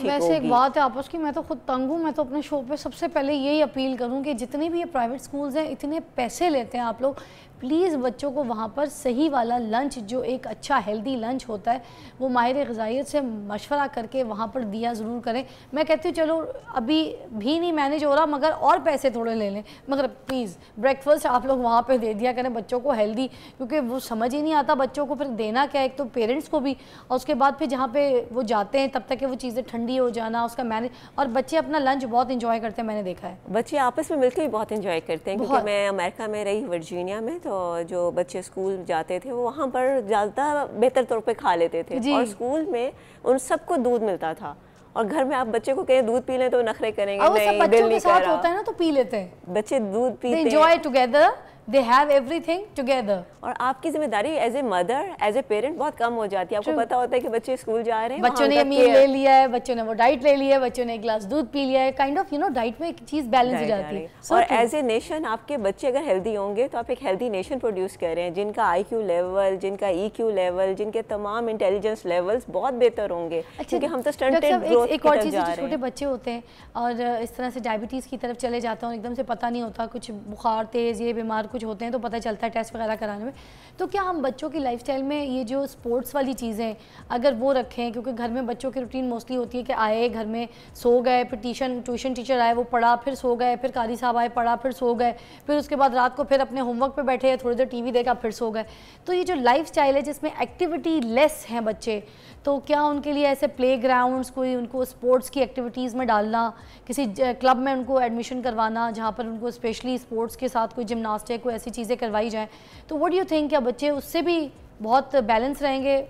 वैसे एक बात है आपस की मैं तो खुद तंग हूँ मैं तो अपने शो पे सबसे पहले यही अपील करूँ कि जितने भी ये प्राइवेट स्कूल्स हैं इतने पैसे लेते हैं आप लोग प्लीज़ बच्चों को वहाँ पर सही वाला लंच जो एक अच्छा हेल्दी लंच होता है वो माहिर गजाइत से मशवरा करके वहाँ पर दिया ज़रूर करें मैं कहती हूँ चलो अभी भी नहीं मैनेज हो रहा मगर और पैसे थोड़े ले लें मगर प्लीज़ ब्रेकफास्ट आप लोग वहाँ पर दे दिया करें बच्चों को हेल्दी क्योंकि वो समझ ही नहीं आता बच्चों को फिर देना क्या एक तो पेरेंट्स को भी और उसके बाद फिर जहाँ पर वो जाते हैं तब तक कि वो चीज़ें ठंडी हो जाना उसका मैनेज और बच्चे अपना लंच बहुत इन्जॉय करते हैं मैंने देखा है बच्चे आपस में मिलकर भी बहुत इन्जॉय करते हैं क्योंकि मैं अमेरिका में रही वर्जीनिया में तो जो बच्चे स्कूल जाते थे वो वहाँ पर ज़्यादा बेहतर तौर पे खा लेते थे और स्कूल में उन सबको दूध मिलता था और घर में आप बच्चे को कहें दूध पी लें तो नखरे करेंगे नहीं, बच्चों के साथ होता है ना तो पी लेते हैं बच्चे दूध पीते हैं together they have everything together और आपकी जिम्मेदारी as a mother as a parent बहुत कम हो जाती है आपको पता होता है कि बच्चे स्कूल जा रहे हैं बच्चों ने मील ले लिया है बच्चों ने वो डाइट ले लिया है बच्चों ने एक ग्लास दूध पी लिया है kind of you know diet में एक चीज बैलेंस हो जाती है और एज ए नेशन आपके बच्चे अगर हेल्दी होंगे तो आप एक हेल्दी नेशन प्रोड्यूस कर रहे हैं जिनका आई लेवल जिनका ई e लेवल जिनके तमाम इंटेलिजेंस लेवल बहुत बेहतर होंगे अच्छा, क्योंकि हम तो एक छोटे बच्चे होते हैं और इस तरह से डायबिटीज़ की तरफ चले जाते हैं एकदम से पता नहीं होता कुछ बुखार तेज़ ये बीमार कुछ होते हैं तो पता चलता है टेस्ट वगैरह कराने में तो क्या हम बच्चों की लाइफ में ये जो स्पोर्ट्स वाली चीज़ें अगर वो रखें क्योंकि घर में बच्चों की रूटीन मोस्टली होती है कि आए घर में सो गए फिर ट्यूशन ट्यूशन टीचर आए वो पढ़ा फिर सो गए फिर कारी साहब आए पढ़ा फिर सो गए फिर उसके बाद रात को फिर अपने होमवर्क पर बैठे थोड़ी देर टी देखा फिर सो गए तो ये जो लाइफ है जिसमें एक्टिविटी लेस हैं बच्चे तो क्या उनके लिए ऐसे प्ले ग्राउंड कोई उनको स्पोर्ट्स की एक्टिविटीज़ में डालना किसी क्लब में उनको एडमिशन करवाना जहाँ पर उनको स्पेशली स्पोर्ट्स के साथ कोई जिमनास्टिक कोई ऐसी चीज़ें करवाई जाएँ तो वट यू थिंक क्या बच्चे उससे भी बहुत बैलेंस रहेंगे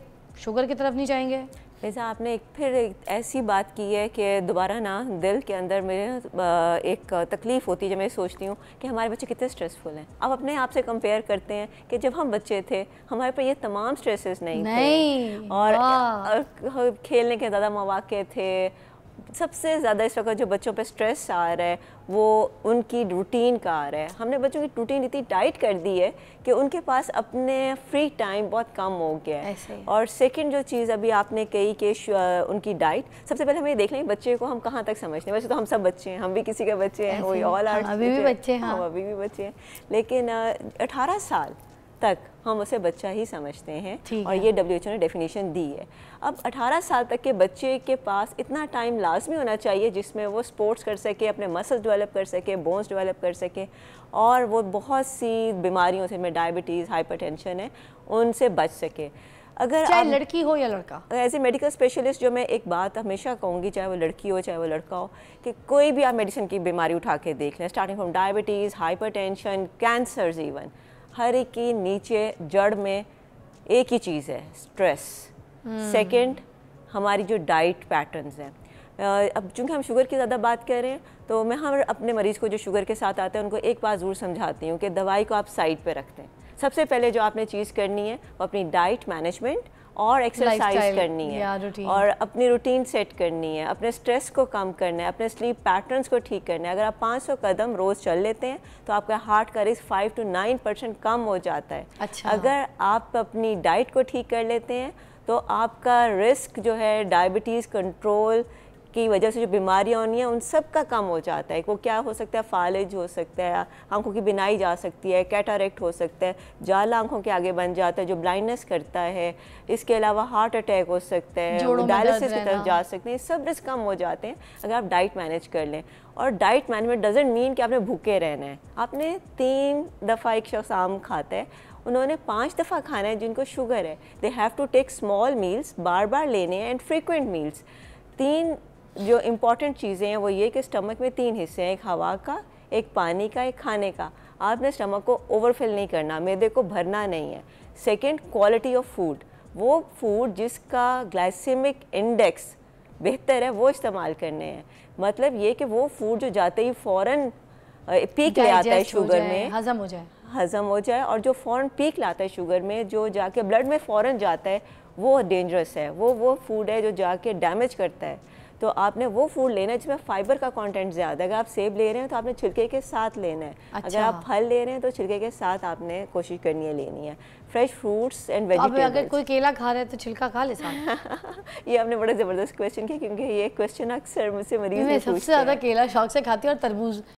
शुगर की तरफ नहीं जाएंगे वैसा आपने एक फिर एक ऐसी बात की है कि दोबारा ना दिल के अंदर मेरे एक तकलीफ़ होती है जब मैं सोचती हूँ कि हमारे बच्चे कितने स्ट्रेसफुल हैं अब अपने आप से कंपेयर करते हैं कि जब हम बच्चे थे हमारे पर ये तमाम स्ट्रेसेस नहीं, नहीं थे और, और खेलने के ज़्यादा मौाक़े थे सबसे ज़्यादा इस वक्त जो बच्चों पे स्ट्रेस आ रहा है वो उनकी रूटीन का आ रहा है हमने बच्चों की रूटीन इतनी टाइट कर दी है कि उनके पास अपने फ्री टाइम बहुत कम हो गया है और सेकंड जो चीज़ अभी आपने कही कि उनकी डाइट सबसे पहले हमें देख लें बच्चे को हम कहाँ तक समझते हैं वैसे तो हम सब बच्चे हैं हम भी किसी के बच्चे हैं वही ऑल आर्ट अभी भी बच्चे हैं हम हाँ। हाँ, अभी भी बच्चे हैं लेकिन अठारह साल तक हम उसे बच्चा ही समझते हैं और ये डब्ल्यू ने डेफिनेशन दी है अब 18 साल तक के बच्चे के पास इतना टाइम लाजमी होना चाहिए जिसमें वो स्पोर्ट्स कर सके अपने मसल्स डेवलप कर सके बोन्स डेवलप कर सके और वो बहुत सी बीमारियों से में डायबिटीज़ टेंशन है उनसे बच सके अगर चाहे लड़की हो या लड़का एज ए मेडिकल स्पेशलिस्ट जो मैं एक बात हमेशा कहूँगी चाहे वो लड़की हो चाहे वो लड़का हो कि कोई भी आप मेडिसिन की बीमारी उठा के देख लें starting from diabetes hypertension cancers even हर एक की नीचे जड़ में एक ही चीज़ है स्ट्रेस हम्म। सेकंड हमारी जो डाइट पैटर्न्स हैं अब चूंकि हम शुगर की ज़्यादा बात कर रहे हैं तो मैं हम अपने मरीज़ को जो शुगर के साथ आते हैं उनको एक बार ज़रूर समझाती हूँ कि दवाई को आप साइड पर रखते हैं सबसे पहले जो आपने चीज़ करनी है वो अपनी डाइट मैनेजमेंट और एक्सरसाइज करनी है और अपनी रूटीन सेट करनी है अपने स्ट्रेस को कम करना है अपने स्लीप पैटर्न्स को ठीक करना है अगर आप 500 कदम रोज़ चल लेते हैं तो आपका हार्ट का रिस्क 5 टू 9 परसेंट कम हो जाता है अच्छा। अगर आप अपनी डाइट को ठीक कर लेते हैं तो आपका रिस्क जो है डायबिटीज़ कंट्रोल की वजह से जो बीमारियाँ होनी है उन सब का कम हो जाता है वो क्या हो सकता है फालिज हो सकता है आंखों की बिनाई जा सकती है कैटारेक्ट हो सकता है जाल आंखों के आगे बन जाता है जो ब्लाइंडनेस करता है इसके अलावा हार्ट अटैक हो सकता है डायलिसिस की तरफ जा सकते हैं सब रिस्क कम हो जाते हैं अगर आप डाइट मैनेज कर लें और डाइट मैनेजमेंट डजेंट मीन कि आपने भूखे रहना है आपने तीन दफ़ा एक शख्स आम खाता है उन्होंने पाँच दफ़ा खाना है जिनको शुगर है they have to take small meals बार बार लेने हैं एंड फ्रिक्वेंट मील्स तीन जो इम्पॉर्टेंट चीज़ें हैं वो ये कि स्टमक में तीन हिस्से हैं एक हवा का एक पानी का एक खाने का आपने स्टमक को ओवरफिल नहीं करना मैदे को भरना नहीं है सेकेंड क्वालिटी ऑफ फूड वो फूड जिसका ग्लाइसेमिक इंडेक्स बेहतर है वो इस्तेमाल करने हैं मतलब ये कि वो फूड जो जाते ही फ़ौर पीक ले आता है शुगर में हजम हो जाए हजम हो जाए और जो फ़ौरन पीक लाता है शुगर में जो जाके ब्लड में फ़ौरन जाता है वो डेंजरस है वो वो फूड है जो जाके डैमेज करता है तो आपने वो फूड लेना है जिसमें फाइबर का कंटेंट ज़्यादा है अगर आप सेब ले रहे हैं तो आपने छिलके के साथ लेना है अच्छा। अगर आप फल ले रहे हैं तो छिलके के साथ आपने कोशिश करनी है लेनी है फ्रेश फ्रूट्स एंड वेजिटेबल्स अगर कोई केला खा रहे हैं तो छिलका खा ले साथ ये आपने बड़ा ज़बरदस्त क्वेश्चन किया क्योंकि ये क्वेश्चन अक्सर मुझसे मरीज सबसे ज़्यादा केला शौक से खाती है और तरबूज